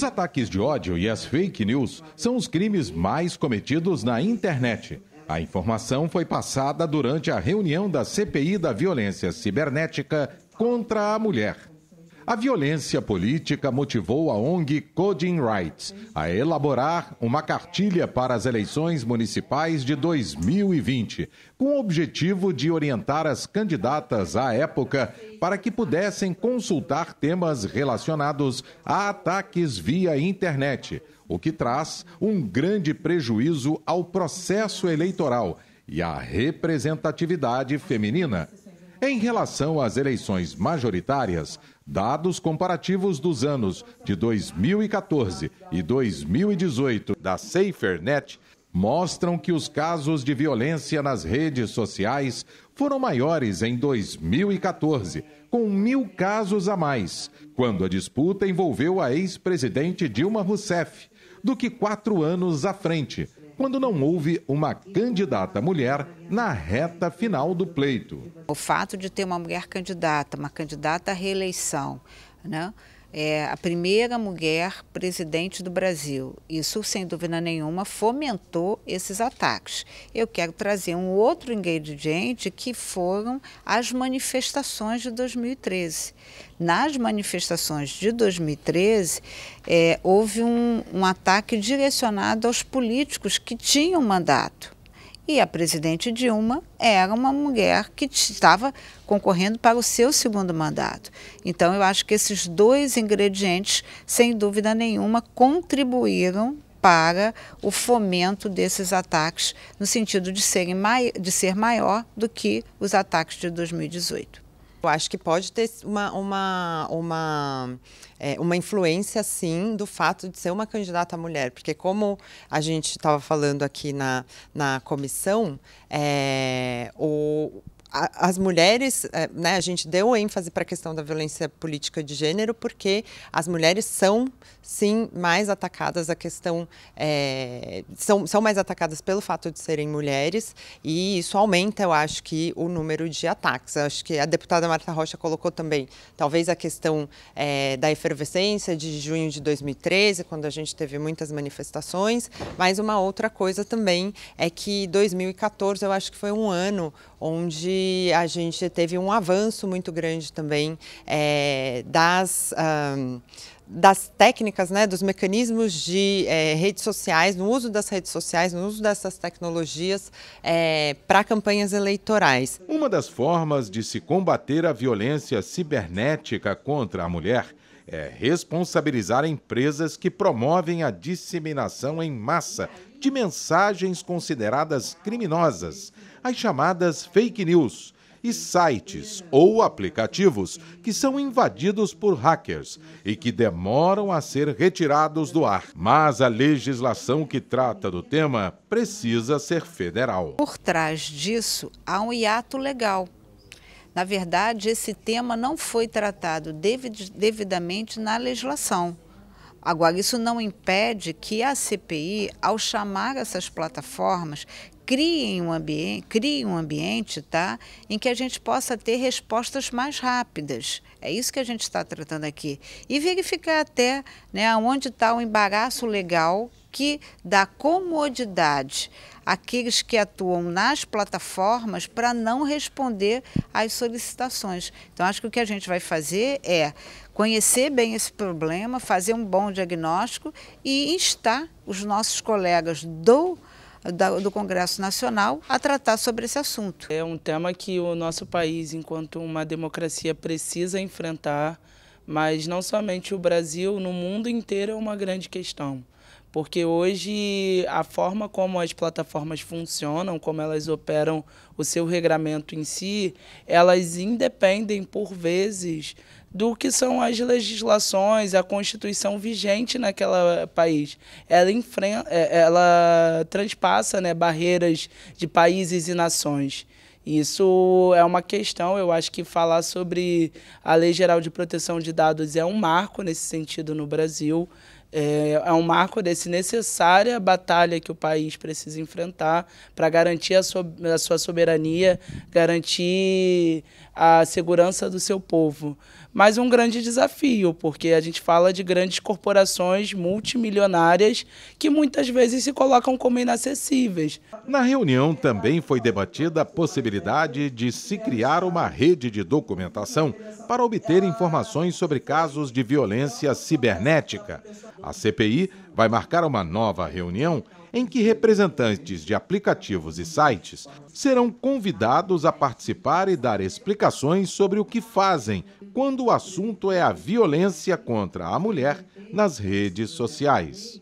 Os ataques de ódio e as fake news são os crimes mais cometidos na internet. A informação foi passada durante a reunião da CPI da Violência Cibernética contra a Mulher. A violência política motivou a ONG Coding Rights a elaborar uma cartilha para as eleições municipais de 2020, com o objetivo de orientar as candidatas à época para que pudessem consultar temas relacionados a ataques via internet, o que traz um grande prejuízo ao processo eleitoral e à representatividade feminina. Em relação às eleições majoritárias, dados comparativos dos anos de 2014 e 2018 da SaferNet mostram que os casos de violência nas redes sociais foram maiores em 2014, com mil casos a mais, quando a disputa envolveu a ex-presidente Dilma Rousseff, do que quatro anos à frente, quando não houve uma candidata mulher na reta final do pleito. O fato de ter uma mulher candidata, uma candidata à reeleição, né? é a primeira mulher presidente do Brasil. Isso, sem dúvida nenhuma, fomentou esses ataques. Eu quero trazer um outro ingrediente que foram as manifestações de 2013. Nas manifestações de 2013, é, houve um, um ataque direcionado aos políticos que tinham mandato. E a presidente Dilma era uma mulher que estava concorrendo para o seu segundo mandato. Então, eu acho que esses dois ingredientes, sem dúvida nenhuma, contribuíram para o fomento desses ataques, no sentido de, serem de ser maior do que os ataques de 2018. Eu acho que pode ter uma, uma, uma, é, uma influência, sim, do fato de ser uma candidata mulher. Porque como a gente estava falando aqui na, na comissão, é, o, as mulheres, eh, né, a gente deu ênfase para a questão da violência política de gênero, porque as mulheres são, sim, mais atacadas, a questão é, são, são mais atacadas pelo fato de serem mulheres, e isso aumenta, eu acho, que o número de ataques. Eu acho que a deputada Marta Rocha colocou também, talvez, a questão é, da efervescência de junho de 2013, quando a gente teve muitas manifestações, mas uma outra coisa também é que 2014, eu acho que foi um ano onde a gente teve um avanço muito grande também é, das. Um, das técnicas, né, dos mecanismos de é, redes sociais, no uso das redes sociais, no uso dessas tecnologias é, para campanhas eleitorais. Uma das formas de se combater a violência cibernética contra a mulher é responsabilizar empresas que promovem a disseminação em massa de mensagens consideradas criminosas as chamadas fake news e sites ou aplicativos que são invadidos por hackers e que demoram a ser retirados do ar. Mas a legislação que trata do tema precisa ser federal. Por trás disso, há um hiato legal. Na verdade, esse tema não foi tratado devidamente na legislação. Agora, isso não impede que a CPI, ao chamar essas plataformas, criem um ambiente, criem um ambiente, tá, em que a gente possa ter respostas mais rápidas. É isso que a gente está tratando aqui e verificar até, né, onde está o embaraço legal que dá comodidade àqueles que atuam nas plataformas para não responder às solicitações. Então, acho que o que a gente vai fazer é conhecer bem esse problema, fazer um bom diagnóstico e instar os nossos colegas do do Congresso Nacional a tratar sobre esse assunto. É um tema que o nosso país, enquanto uma democracia, precisa enfrentar, mas não somente o Brasil, no mundo inteiro é uma grande questão. Porque hoje a forma como as plataformas funcionam, como elas operam o seu regramento em si, elas independem por vezes do que são as legislações, a constituição vigente naquele país. Ela, enfrenta, é, ela transpassa né, barreiras de países e nações. Isso é uma questão, eu acho que falar sobre a Lei Geral de Proteção de Dados é um marco nesse sentido no Brasil. É, é um marco desse necessária batalha que o país precisa enfrentar para garantir a, a sua soberania, garantir a segurança do seu povo. Mas um grande desafio, porque a gente fala de grandes corporações multimilionárias que muitas vezes se colocam como inacessíveis. Na reunião também foi debatida a possibilidade de se criar uma rede de documentação para obter informações sobre casos de violência cibernética. A CPI vai marcar uma nova reunião em que representantes de aplicativos e sites serão convidados a participar e dar explicações sobre o que fazem quando o assunto é a violência contra a mulher nas redes sociais.